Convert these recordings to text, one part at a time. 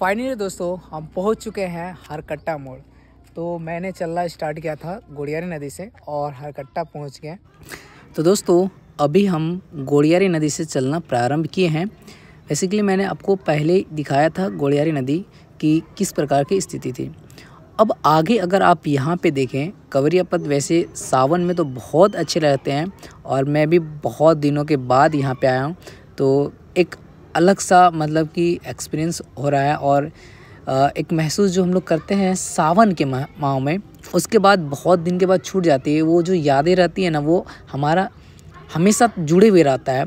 finally दोस्तों हम पहुंच चुके हैं हरकट्टा मोड़ तो मैंने चलना स्टार्ट किया था गोड़ियारी नदी से और हरकट्टा पहुंच गए तो दोस्तों अभी हम गोड़ियारी नदी से चलना प्रारंभ किए हैं बेसिकली मैंने आपको पहले दिखाया था गोड़ियारी नदी की किस प्रकार की स्थिति थी अब आगे अगर आप यहाँ पे देखें कवरिया पद वैसे सावन में तो बहुत अच्छे रहते हैं और मैं भी बहुत दिनों के बाद यहाँ पे आया हूँ तो एक अलग सा मतलब कि एक्सपीरियंस हो रहा है और एक महसूस जो हम लोग करते हैं सावन के माह में उसके बाद बहुत दिन के बाद छूट जाती है वो जो यादें रहती है ना वो हमारा हमेशा जुड़े हुए रहता है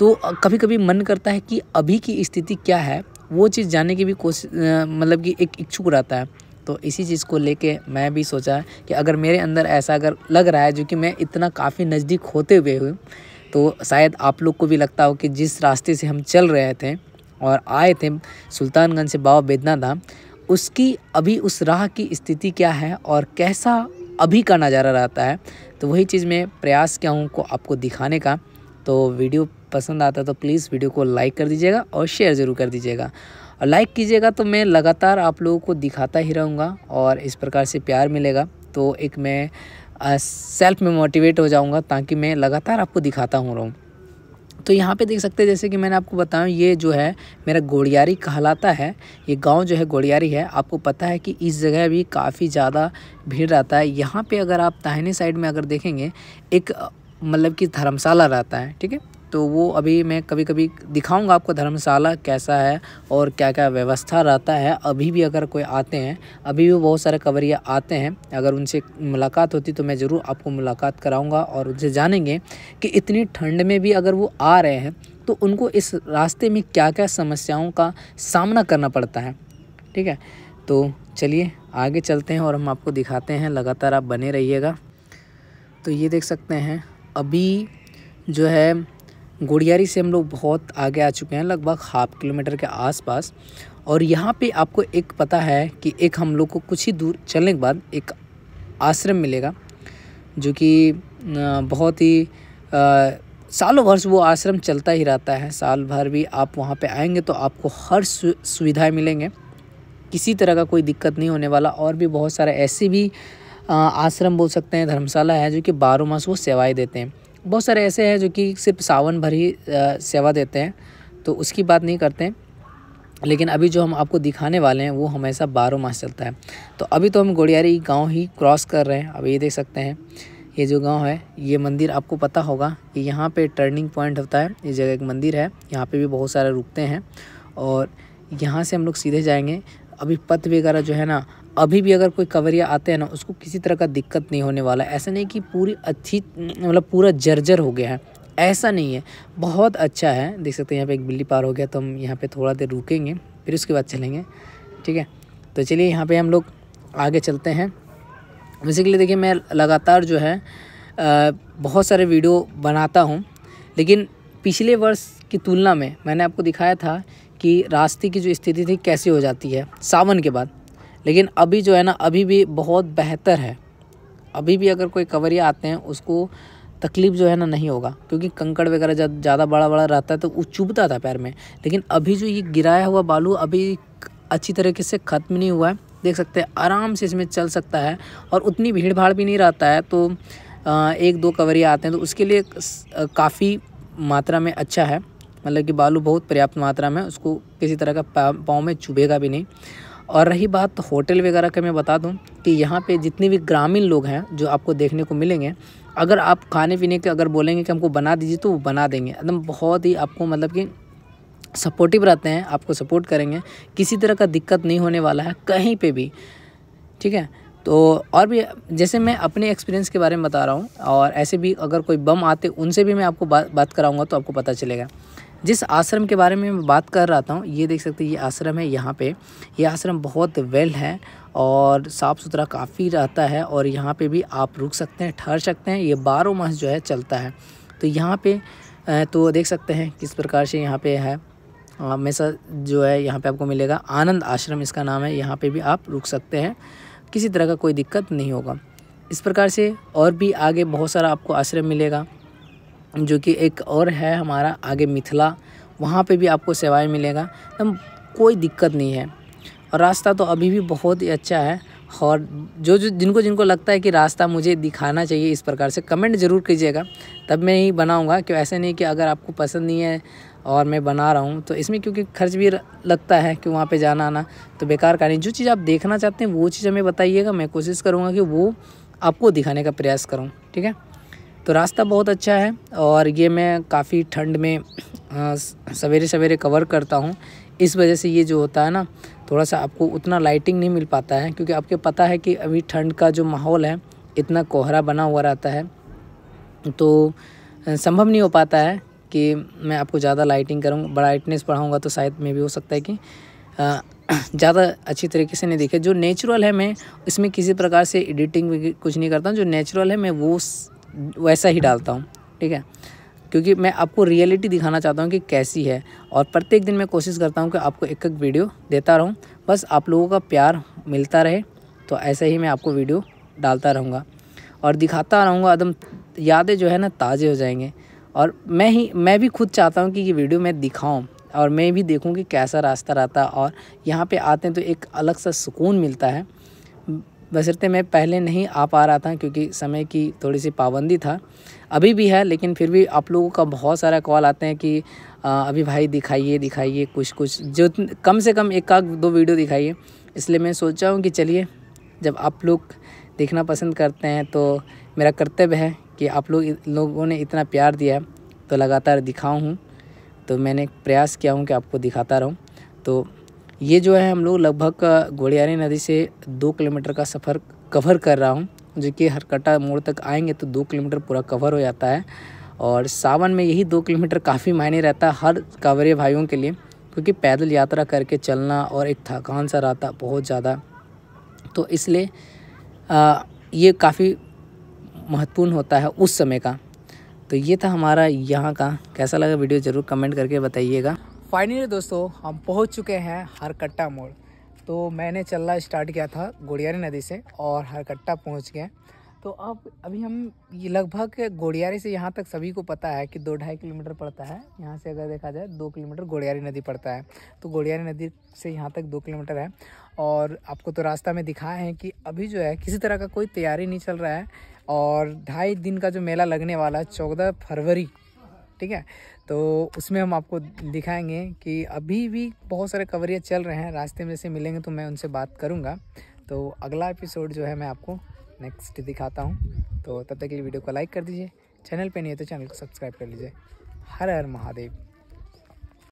तो कभी कभी मन करता है कि अभी की स्थिति क्या है वो चीज़ जानने की भी कोशिश मतलब कि एक इच्छुक रहता है तो इसी चीज़ को लेके मैं भी सोचा कि अगर मेरे अंदर ऐसा अगर लग रहा है जो कि मैं इतना काफ़ी नज़दीक होते हुए हूँ तो शायद आप लोग को भी लगता हो कि जिस रास्ते से हम चल रहे थे और आए थे सुल्तानगंज से बाबा बेदना धाम उसकी अभी उस राह की स्थिति क्या है और कैसा अभी का नज़ारा रहता है तो वही चीज़ मैं प्रयास किया हूँ को आपको दिखाने का तो वीडियो पसंद आता है तो प्लीज़ वीडियो को लाइक कर दीजिएगा और शेयर ज़रूर कर दीजिएगा और लाइक कीजिएगा तो मैं लगातार आप लोगों को दिखाता ही रहूँगा और इस प्रकार से प्यार मिलेगा तो एक मैं सेल्फ में मोटिवेट हो जाऊँगा ताकि मैं लगातार आपको दिखाता हूँ रहूँ तो यहाँ पे देख सकते हैं जैसे कि मैंने आपको बताया ये जो है मेरा गोड़ियारी कहलाता है ये गांव जो है गोड़ियारी है आपको पता है कि इस जगह भी काफ़ी ज़्यादा भीड़ रहता है यहाँ पे अगर आप दाहिने साइड में अगर देखेंगे एक मतलब कि धर्मशाला रहता है ठीक है तो वो अभी मैं कभी कभी दिखाऊंगा आपको धर्मशाला कैसा है और क्या क्या व्यवस्था रहता है अभी भी अगर कोई आते हैं अभी भी बहुत सारे कवरिया आते हैं अगर उनसे मुलाकात होती तो मैं ज़रूर आपको मुलाकात कराऊँगा और उनसे जानेंगे कि इतनी ठंड में भी अगर वो आ रहे हैं तो उनको इस रास्ते में क्या क्या समस्याओं का सामना करना पड़ता है ठीक है तो चलिए आगे चलते हैं और हम आपको दिखाते हैं लगातार आप बने रहिएगा तो ये देख सकते हैं अभी जो है गुड़ियारी से हम लोग बहुत आगे आ चुके हैं लगभग हाफ किलोमीटर के आसपास और यहाँ पे आपको एक पता है कि एक हम लोग को कुछ ही दूर चलने के बाद एक आश्रम मिलेगा जो कि बहुत ही आ, सालों भर वो आश्रम चलता ही रहता है साल भर भी आप वहाँ पे आएंगे तो आपको हर सुविधाएं मिलेंगे किसी तरह का कोई दिक्कत नहीं होने वाला और भी बहुत सारे ऐसे भी आश्रम बोल सकते हैं धर्मशाला है जो कि बारह मास वो सेवाएँ देते हैं बहुत सारे ऐसे हैं जो कि सिर्फ सावन भर ही सेवा देते हैं तो उसकी बात नहीं करते लेकिन अभी जो हम आपको दिखाने वाले हैं वो हमेशा बारह मास चलता है तो अभी तो हम गोड़ियारी गांव ही क्रॉस कर रहे हैं अब ये देख सकते हैं ये जो गांव है ये मंदिर आपको पता होगा कि यहाँ पे टर्निंग पॉइंट होता है ये जगह एक मंदिर है यहाँ पे भी बहुत सारे रुकते हैं और यहाँ से हम लोग सीधे जाएंगे अभी पथ वगैरह जो है ना अभी भी अगर कोई कवरिया आते हैं ना उसको किसी तरह का दिक्कत नहीं होने वाला ऐसा नहीं कि पूरी अच्छी मतलब पूरा जर्जर हो गया है ऐसा नहीं है बहुत अच्छा है देख सकते हैं यहाँ पे एक बिल्ली पार हो गया तो हम यहाँ पे थोड़ा देर रुकेंगे फिर उसके बाद चलेंगे ठीक है तो चलिए यहाँ पे हम लोग आगे चलते हैं बेसिकली देखिए मैं लगातार जो है बहुत सारे वीडियो बनाता हूँ लेकिन पिछले वर्ष की तुलना में मैंने आपको दिखाया था कि रास्ते की जो स्थिति थी कैसे हो जाती है सावन के बाद लेकिन अभी जो है ना अभी भी बहुत बेहतर है अभी भी अगर कोई कवरिया आते हैं उसको तकलीफ़ जो है ना नहीं होगा क्योंकि कंकड़ वगैरह जब ज़्यादा बड़ा बड़ा रहता है तो वो चुभता था पैर में लेकिन अभी जो ये गिराया हुआ बालू अभी अच्छी तरीके से ख़त्म नहीं हुआ है देख सकते हैं आराम से इसमें चल सकता है और उतनी भीड़ भाड़ भी नहीं रहता है तो एक दो कवरिया आते हैं तो उसके लिए काफ़ी मात्रा में अच्छा है मतलब कि बालू बहुत पर्याप्त मात्रा में उसको किसी तरह का पाँव में चुभेगा भी नहीं और रही बात होटल वगैरह का मैं बता दूं कि यहाँ पे जितने भी ग्रामीण लोग हैं जो आपको देखने को मिलेंगे अगर आप खाने पीने के अगर बोलेंगे कि हमको बना दीजिए तो वो बना देंगे एकदम बहुत ही आपको मतलब कि सपोर्टिव रहते हैं आपको सपोर्ट करेंगे किसी तरह का दिक्कत नहीं होने वाला है कहीं पे भी ठीक है तो और भी जैसे मैं अपने एक्सपीरियंस के बारे में बता रहा हूँ और ऐसे भी अगर कोई बम आते उनसे भी मैं आपको बात बात कराऊँगा तो आपको पता चलेगा जिस आश्रम के बारे में मैं बात कर रहा था ये देख सकते हैं ये आश्रम है यहाँ पे ये आश्रम बहुत वेल है और साफ़ सुथरा काफ़ी रहता है और यहाँ पे भी आप रुक सकते हैं ठहर सकते हैं ये बारह मास जो है चलता है तो यहाँ पे तो देख सकते हैं किस प्रकार से यहाँ पे है हमेशा जो है यहाँ पे आपको मिलेगा आनंद आश्रम इसका नाम है यहाँ पे भी आप रुक सकते हैं किसी तरह का कोई दिक्कत नहीं होगा इस प्रकार से और भी आगे बहुत सारा आपको आश्रम मिलेगा जो कि एक और है हमारा आगे मिथिला वहाँ पे भी आपको सेवाएं मिलेगा एकदम कोई दिक्कत नहीं है और रास्ता तो अभी भी बहुत ही अच्छा है और जो जो जिनको जिनको लगता है कि रास्ता मुझे दिखाना चाहिए इस प्रकार से कमेंट ज़रूर कीजिएगा तब मैं ही बनाऊँगा क्यों ऐसे नहीं कि अगर आपको पसंद नहीं है और मैं बना रहा हूँ तो इसमें क्योंकि खर्च भी लगता है कि वहाँ पर जाना आना तो बेकार का नहीं जो चीज़ आप देखना चाहते हैं वो चीज़ हमें बताइएगा मैं कोशिश करूँगा कि वो आपको दिखाने का प्रयास करूँ ठीक है तो रास्ता बहुत अच्छा है और ये मैं काफ़ी ठंड में सवेरे सवेरे कवर करता हूँ इस वजह से ये जो होता है ना थोड़ा सा आपको उतना लाइटिंग नहीं मिल पाता है क्योंकि आपके पता है कि अभी ठंड का जो माहौल है इतना कोहरा बना हुआ रहता है तो संभव नहीं हो पाता है कि मैं आपको ज़्यादा लाइटिंग करूँगा ब्राइटनेस बढ़ाऊँगा तो शायद मे भी हो सकता है कि ज़्यादा अच्छी तरीके से नहीं दिखे जो नेचुरल है मैं इसमें किसी प्रकार से एडिटिंग कुछ नहीं करता जो नेचुरल है मैं वो वैसा ही डालता हूँ ठीक है क्योंकि मैं आपको रियलिटी दिखाना चाहता हूँ कि कैसी है और प्रत्येक दिन मैं कोशिश करता हूँ कि आपको एक एक वीडियो देता रहूँ बस आप लोगों का प्यार मिलता रहे तो ऐसे ही मैं आपको वीडियो डालता रहूँगा और दिखाता रहूँगा एकदम यादें जो है ना ताज़े हो जाएंगे और मैं ही मैं भी खुद चाहता हूँ कि ये वीडियो मैं दिखाऊँ और मैं भी देखूँ कि कैसा रास्ता रहता और यहाँ पर आते हैं तो एक अलग सा सुकून मिलता है बसरते मैं पहले नहीं आ पा रहा था क्योंकि समय की थोड़ी सी पाबंदी था अभी भी है लेकिन फिर भी आप लोगों का बहुत सारा कॉल आते हैं कि आ, अभी भाई दिखाइए दिखाइए कुछ कुछ जो कम से कम एक आध दो वीडियो दिखाइए इसलिए मैं सोचा हूँ कि चलिए जब आप लोग देखना पसंद करते हैं तो मेरा कर्तव्य है कि आप लोग लोगों ने इतना प्यार दिया है तो लगातार दिखाऊँ हूँ तो मैंने प्रयास किया हूँ कि आपको दिखाता रहूँ तो ये जो है हम लोग लगभग घोड़ियारी नदी से दो किलोमीटर का सफ़र कवर कर रहा हूँ जो कि हरकटा मोड़ तक आएंगे तो दो किलोमीटर पूरा कवर हो जाता है और सावन में यही दो किलोमीटर काफ़ी मायने रहता है हर कांवरे भाइयों के लिए क्योंकि पैदल यात्रा करके चलना और एक थकान सा रहता बहुत ज़्यादा तो इसलिए ये काफ़ी महत्वपूर्ण होता है उस समय का तो ये था हमारा यहाँ का कैसा लगा वीडियो ज़रूर कमेंट करके बताइएगा फाइनली दोस्तों हम पहुंच चुके हैं हरकट्टा मोड़ तो मैंने चलना स्टार्ट किया था गोड़ियारी नदी से और हरकट्टा पहुँच गए तो अब अभी हम ये लगभग गोड़ियारी से यहाँ तक सभी को पता है कि दो ढाई किलोमीटर पड़ता है यहाँ से अगर देखा जाए दो किलोमीटर गोड़ियारी नदी पड़ता है तो गोड़ियारी नदी से यहाँ तक दो किलोमीटर है और आपको तो रास्ता में दिखाए हैं कि अभी जो है किसी तरह का कोई तैयारी नहीं चल रहा है और ढाई दिन का जो मेला लगने वाला है चौदह फरवरी ठीक है तो उसमें हम आपको दिखाएंगे कि अभी भी बहुत सारे कवरियाँ चल रहे हैं रास्ते में से मिलेंगे तो मैं उनसे बात करूँगा तो अगला एपिसोड जो है मैं आपको नेक्स्ट दिखाता हूँ तो तब तक के लिए वीडियो को लाइक कर दीजिए चैनल पर नहीं है तो चैनल को सब्सक्राइब कर लीजिए हर हर महादेव